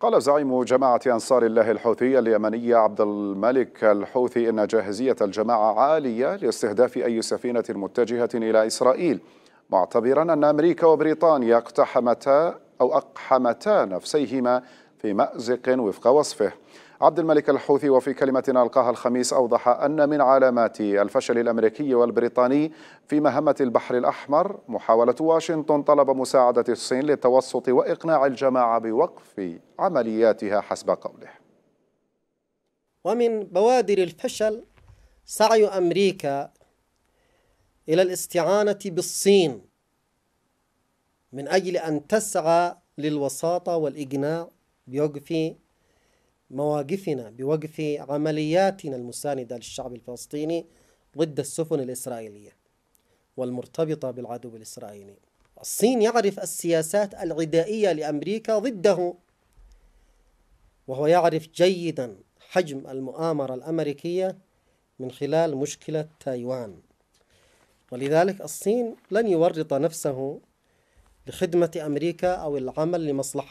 قال زعيم جماعة أنصار الله الحوثي اليمني عبد الملك الحوثي إن جاهزية الجماعة عالية لاستهداف أي سفينة متجهة إلى إسرائيل معتبرا أن أمريكا وبريطانيا اقتحمتا أو أقحمتا نفسيهما في مأزق وفق وصفه عبد الملك الحوثي وفي كلمة ألقاها الخميس أوضح أن من علامات الفشل الأمريكي والبريطاني في مهمة البحر الأحمر محاولة واشنطن طلب مساعدة الصين للتوسط وإقناع الجماعة بوقف عملياتها حسب قوله ومن بوادر الفشل سعي أمريكا إلى الاستعانة بالصين من أجل أن تسعى للوساطة والإقناع بوقف مواقفنا بوقف عملياتنا المساندة للشعب الفلسطيني ضد السفن الإسرائيلية والمرتبطة بالعدو الإسرائيلي الصين يعرف السياسات العدائية لأمريكا ضده وهو يعرف جيدا حجم المؤامرة الأمريكية من خلال مشكلة تايوان ولذلك الصين لن يورط نفسه لخدمة أمريكا أو العمل لمصلحة